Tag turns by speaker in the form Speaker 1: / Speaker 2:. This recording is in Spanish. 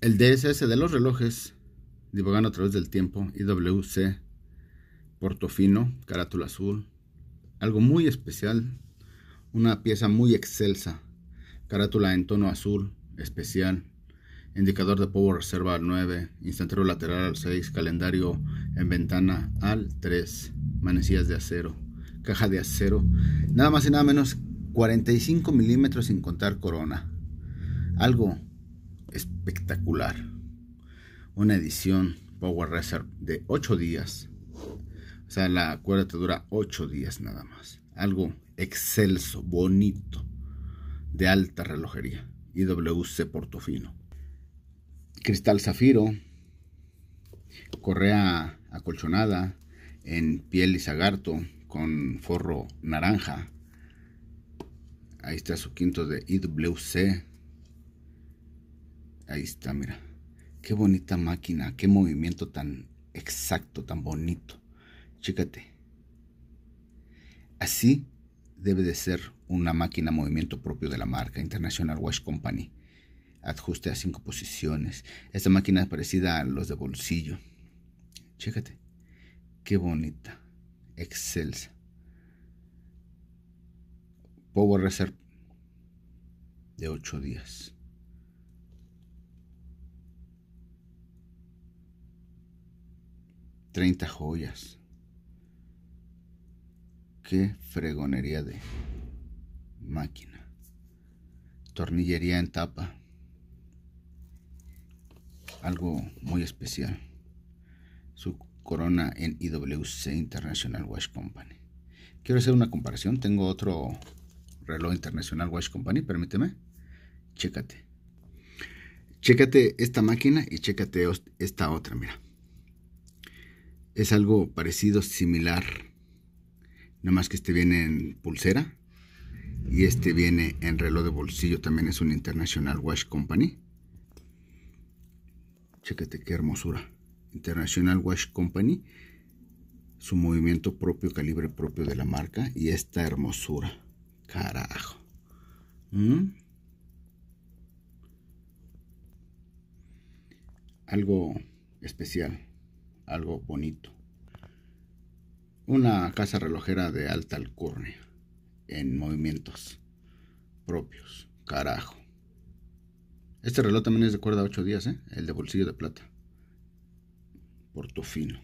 Speaker 1: El DSS de los relojes, divagando a través del tiempo, IWC, Portofino, carátula azul, algo muy especial, una pieza muy excelsa, carátula en tono azul, especial, indicador de power reserva al 9, instantero lateral al 6, calendario en ventana al 3, manecillas de acero, caja de acero, nada más y nada menos 45 milímetros sin contar corona, algo espectacular. Una edición Power reserve de 8 días. O sea, la cuerda te dura 8 días nada más. Algo excelso, bonito, de alta relojería. IWC Portofino. Cristal zafiro. Correa acolchonada en piel y zagarto con forro naranja. Ahí está su quinto de IWC Ahí está, mira. Qué bonita máquina, qué movimiento tan exacto, tan bonito. Chécate. Así debe de ser una máquina movimiento propio de la marca International Wash Company. Ajuste a cinco posiciones. Esta máquina es parecida a los de bolsillo. Chécate. Qué bonita. Excelsa. Power Reserve de ocho días. 30 joyas. Qué fregonería de máquina. Tornillería en tapa. Algo muy especial. Su corona en IWC International Watch Company. Quiero hacer una comparación. Tengo otro reloj International Watch Company. Permíteme. Chécate. Chécate esta máquina y chécate esta otra. Mira. Es algo parecido, similar, nada más que este viene en pulsera y este viene en reloj de bolsillo, también es un International Wash Company. Chécate qué hermosura. International Wash Company, su movimiento propio, calibre propio de la marca y esta hermosura. Carajo. ¿Mm? Algo especial algo bonito. Una casa relojera de alta alcurnia, en movimientos propios. Carajo. Este reloj también es de cuerda 8 días, ¿eh? El de bolsillo de plata. Portofino.